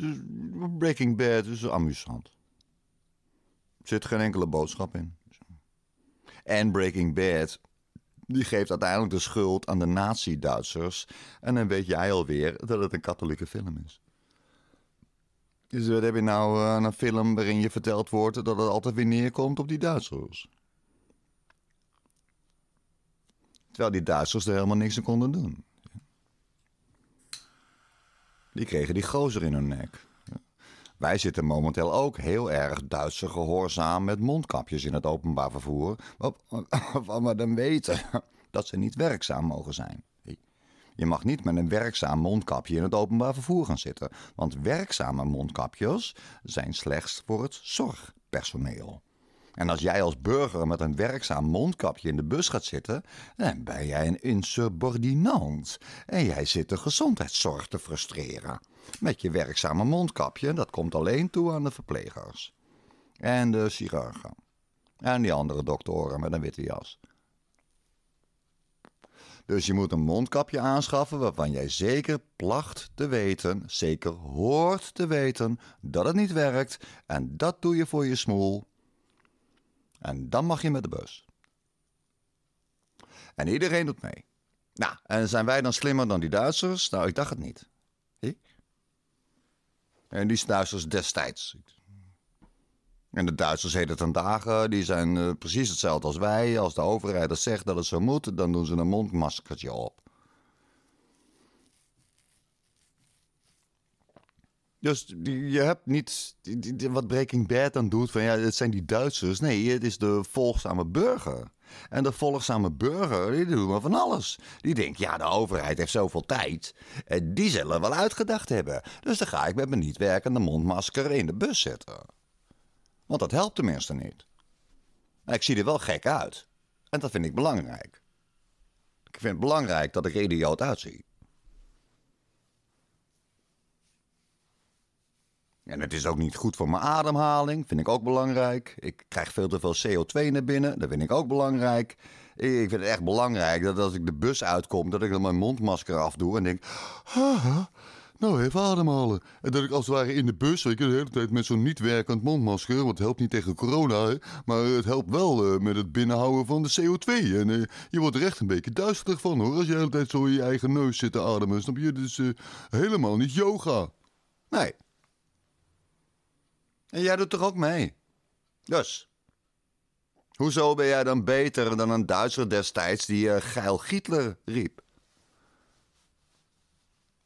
Dus Breaking Bad is amusant. Er zit geen enkele boodschap in. En Breaking Bad, die geeft uiteindelijk de schuld aan de nazi-Duitsers. En dan weet jij alweer dat het een katholieke film is. Dus wat heb je nou aan eh, een film waarin je verteld wordt dat het altijd weer neerkomt op die Duitsers? Terwijl die Duitsers er helemaal niks aan konden doen. Die kregen die gozer in hun nek. Wij zitten momenteel ook heel erg Duitse gehoorzaam met mondkapjes in het openbaar vervoer. Waarvan we dan weten dat ze niet werkzaam mogen zijn. Je mag niet met een werkzaam mondkapje in het openbaar vervoer gaan zitten. Want werkzame mondkapjes zijn slechts voor het zorgpersoneel. En als jij als burger met een werkzaam mondkapje in de bus gaat zitten, dan ben jij een insubordinant. En jij zit de gezondheidszorg te frustreren. Met je werkzame mondkapje, dat komt alleen toe aan de verplegers. En de chirurgen. En die andere doktoren met een witte jas. Dus je moet een mondkapje aanschaffen waarvan jij zeker placht te weten, zeker hoort te weten dat het niet werkt. En dat doe je voor je smoel. En dan mag je met de bus. En iedereen doet mee. Nou, en zijn wij dan slimmer dan die Duitsers? Nou, ik dacht het niet. Ik? En die Duitsers destijds. En de Duitsers heden ten dagen, eh, die zijn eh, precies hetzelfde als wij. Als de overheid dat zegt dat het zo moet, dan doen ze een mondmaskertje op. Dus je hebt niet wat Breaking Bad dan doet van ja, het zijn die Duitsers. Nee, het is de volgzame burger. En de volgzame burger, die doet maar van alles. Die denkt, ja, de overheid heeft zoveel tijd. En die zullen wel uitgedacht hebben. Dus dan ga ik met mijn niet werkende mondmasker in de bus zetten. Want dat helpt tenminste niet. Maar ik zie er wel gek uit. En dat vind ik belangrijk. Ik vind het belangrijk dat ik idioot uitzie. En het is ook niet goed voor mijn ademhaling, vind ik ook belangrijk. Ik krijg veel te veel CO2 naar binnen, dat vind ik ook belangrijk. Ik vind het echt belangrijk dat als ik de bus uitkom, dat ik dan mijn mondmasker afdoe en denk... Haha, nou even ademhalen. En dat ik als het ware in de bus, weet je, de hele tijd met zo'n niet werkend mondmasker. Want het helpt niet tegen corona, maar het helpt wel eh, met het binnenhouden van de CO2. En eh, je wordt er echt een beetje duizelig van hoor, als je de hele tijd zo in je eigen neus zit te ademen. Snap je? Dus eh, helemaal niet yoga. Nee. En jij doet toch ook mee? Dus. Hoezo ben jij dan beter dan een Duitser destijds die uh, Geil Gietler riep?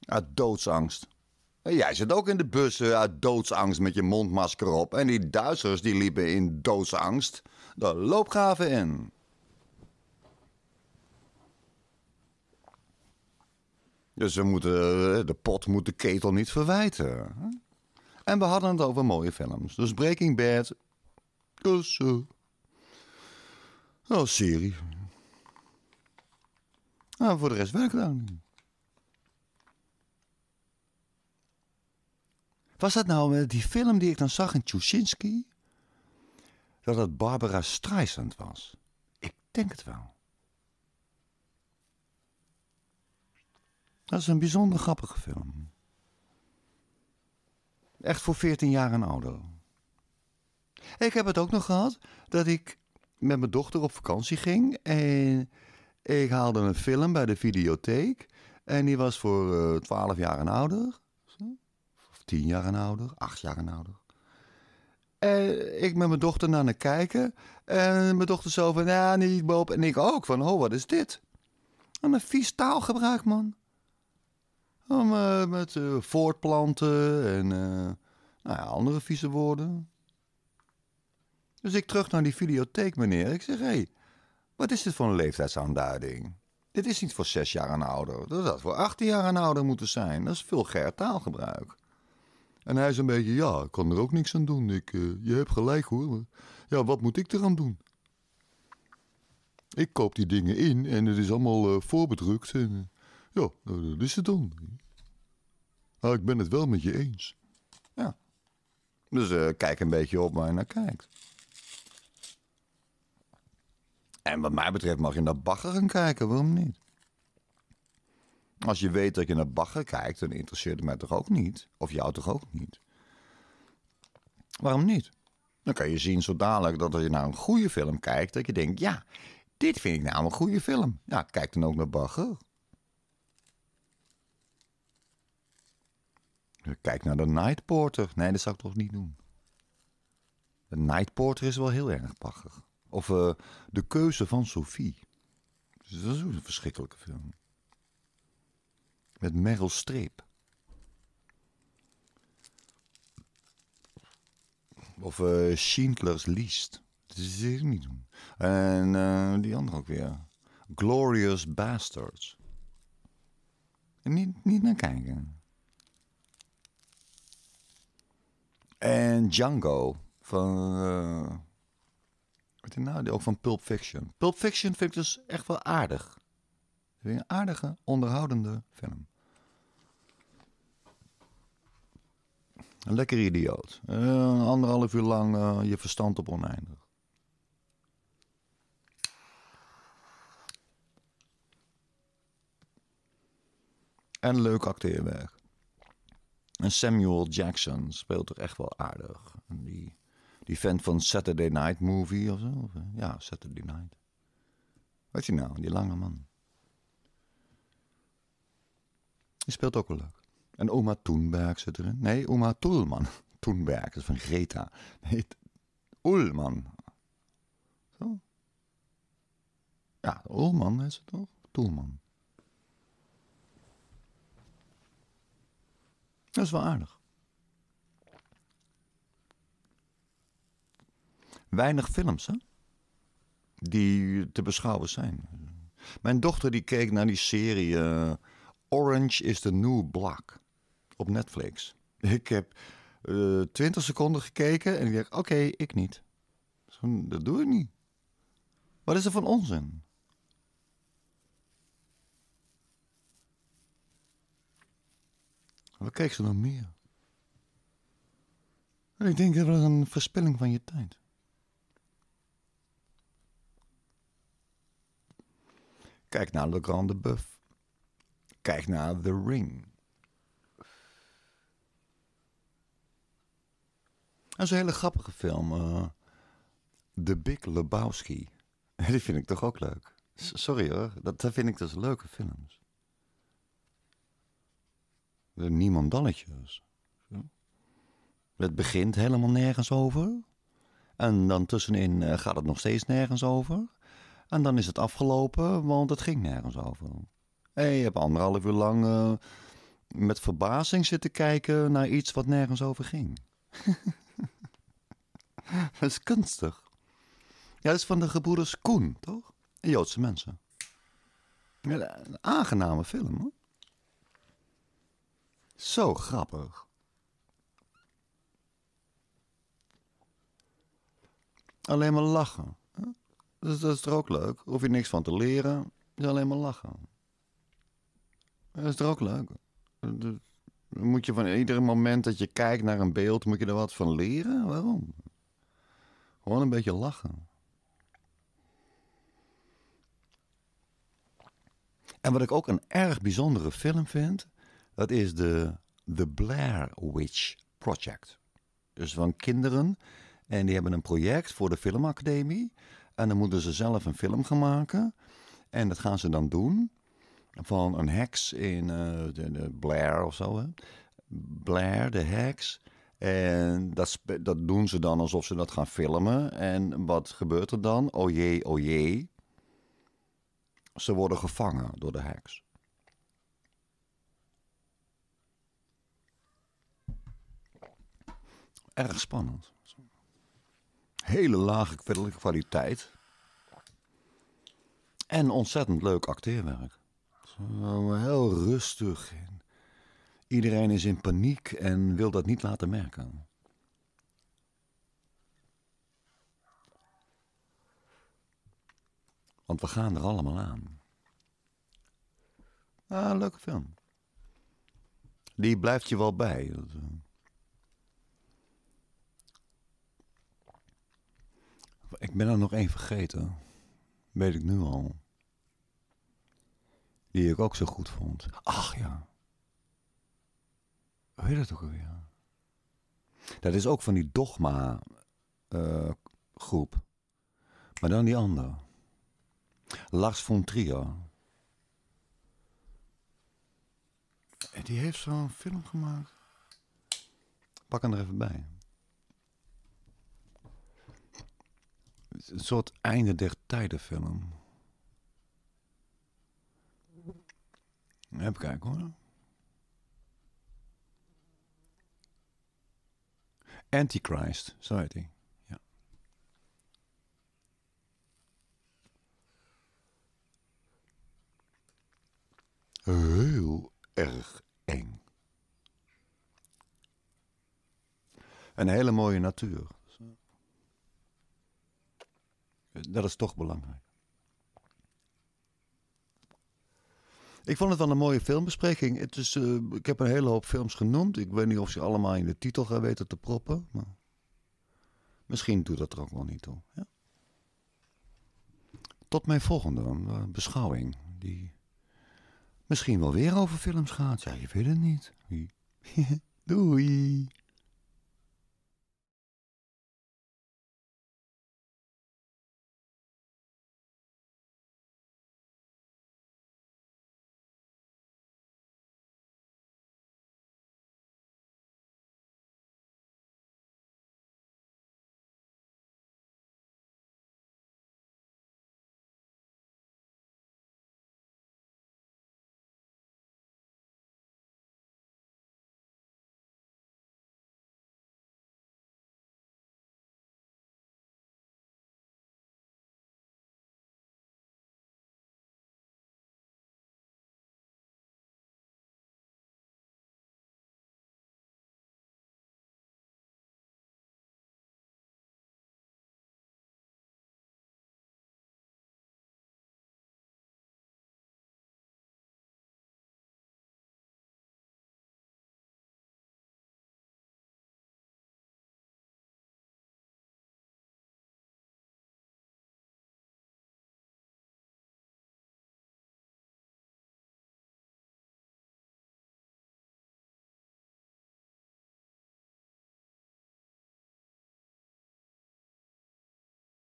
Uit doodsangst. En jij zit ook in de bus uit doodsangst met je mondmasker op. En die Duitsers die liepen in doodsangst de loopgraven in. Dus we moeten, eh, de pot moet de ketel niet verwijten. En we hadden het over mooie films. Dus Breaking Bad. Dus. Uh, oh, serie. Nou, voor de rest werk dan. dan niet. Was dat nou eh, die film die ik dan zag in Chusinski? Dat het Barbara Streisand was. Ik denk het wel. Dat is een bijzonder grappige film. Echt voor 14 jaar en ouder. Ik heb het ook nog gehad dat ik met mijn dochter op vakantie ging. En ik haalde een film bij de videotheek. En die was voor uh, eh, 12 jaar en ouder. Of 10 jaar en ouder, 8 jaar en ouder. En ik met mijn dochter naar naar kijken. En mijn dochter zo van, ja, niet Bob. En ik ook van, oh, wat is dit? Wat een vies taalgebruik, man. Om, met eh, voortplanten en eh, nou ja, andere vieze woorden. Dus ik terug naar die videotheek, meneer. Ik zeg, hé, hey, wat is dit voor een leeftijdsaanduiding? Dit is niet voor zes jaar en ouder. Dat zou voor achttien jaar en ouder moeten zijn. Dat is vulgair taalgebruik. En hij is een beetje, ja, ik kan er ook niks aan doen. Ik, eh, je hebt gelijk hoor. Ja, wat moet ik eraan doen? Ik koop die dingen in en het is allemaal uh, voorbedrukt. Ja, nou, dat is het dan. Ah, ik ben het wel met je eens. Ja. Dus eh, kijk een beetje op waar je naar kijkt. En wat mij betreft mag je naar bagger gaan kijken, waarom niet? Als je weet dat je naar bagger kijkt, dan interesseert het mij toch ook niet? Of jou toch ook niet? Waarom niet? Dan kan je zien zo dadelijk dat als je naar een goede film kijkt, dat je denkt, ja, dit vind ik nou een goede film. Ja, kijk dan ook naar bagger. Kijk naar de Night Porter. Nee, dat zou ik toch niet doen. De Night Porter is wel heel erg prachtig. Of eh, De Keuze van Sophie. dat is ook een verschrikkelijke film. Met Meryl Streep. Of uh, Schindler's List. Dat is ik niet doen. En eh, die andere ook weer. Glorious Bastards. En niet, niet naar kijken. En Django van. Eh, wat is nou? Ook van Pulp Fiction. Pulp Fiction vind ik dus echt wel aardig. vind een aardige, onderhoudende film. Een lekker idioot. Uh, anderhalf uur lang eh, je verstand op oneindig. En leuk acteerwerk. En Samuel Jackson speelt er echt wel aardig. die, die vent van Saturday Night Movie of zo. Eh, ja, Saturday Night. Wat je nou, die lange man. Die speelt ook wel leuk. En Oma Toenberg zit erin. Nee, Oma Toelman. Toenberg, dat is van Greta. Nee, Oelman. Zo. Ja, Oelman is het toch? Toelman. Dat is wel aardig. Weinig films, hè? Die te beschouwen zijn. Mijn dochter die keek naar die serie eh, Orange is the New Black op Netflix. Ik heb uh, eh, 20 seconden gekeken en ik dacht, oké, ik niet. Dat doe ik niet. Wat is er van onzin? Wat keek ze nog meer? Ik denk dat was een verspilling van je tijd. Kijk naar Le de Buff. Kijk naar The Ring. Dat is een hele grappige film. Eh, The Big Lebowski. Die vind ik toch ook leuk. Sorry hoor, dat vind ik dus leuke films niemandalletjes. Ja. Het begint helemaal nergens over. En dan tussenin eh, gaat het nog steeds nergens over. En dan is het afgelopen, want het ging nergens over. En je hebt anderhalf uur lang eh, met verbazing zitten kijken naar iets wat nergens over ging. dat is kunstig. Ja, dat is van de gebroeders Koen, toch? Joodse mensen. een aangename film, hoor. Zo grappig. Alleen maar lachen. dat is toch ook leuk? Hoef je niks van te leren, is alleen maar lachen. Dat is er ook leuk? Dan moet je van ieder moment dat je kijkt naar een beeld, moet je er wat van leren? Waarom? Gewoon een beetje lachen. En wat ik ook een erg bijzondere film vind, dat is de The Blair Witch Project. Dus van kinderen. En die hebben een project voor de filmacademie. En dan moeten ze zelf een film gaan maken. En dat gaan ze dan doen. Van een heks in eh, de, Blair of zo. Hè? Blair, de heks. En dat, dat doen ze dan alsof ze dat gaan filmen. En wat gebeurt er dan? O oh jee, o oh jee. Ze worden gevangen door de heks. erg spannend. Hele lage kwaliteit. En ontzettend leuk acteerwerk. heel rustig. Iedereen is in paniek en wil dat niet laten merken. Want we gaan er allemaal aan. Ah, leuke film. Die blijft je wel bij. Eh, Ik ben er nog één vergeten. Weet ik nu al. Die ik ook zo goed vond. Ach ja. Hoe je dat ook alweer? Dat is ook van die dogma eh, groep. Maar dan die andere. Lars von Trier. En eh, die heeft zo'n film gemaakt. Pak hem er even bij. een soort einde der tijden film. Even kijken hoor. Antichrist, zo heet hij. Ja. Heel erg eng. Een hele mooie natuur dat is toch belangrijk. Ik vond het wel een mooie filmbespreking. Het is, eh, ik heb een hele hoop films genoemd. Ik weet niet of ze allemaal in de titel gaan weten te proppen. Maar misschien doet dat er ook wel niet toe. Ja? Tot mijn volgende eh, beschouwing. Die misschien wel weer over films gaat. Ja, je wil het niet. Doei.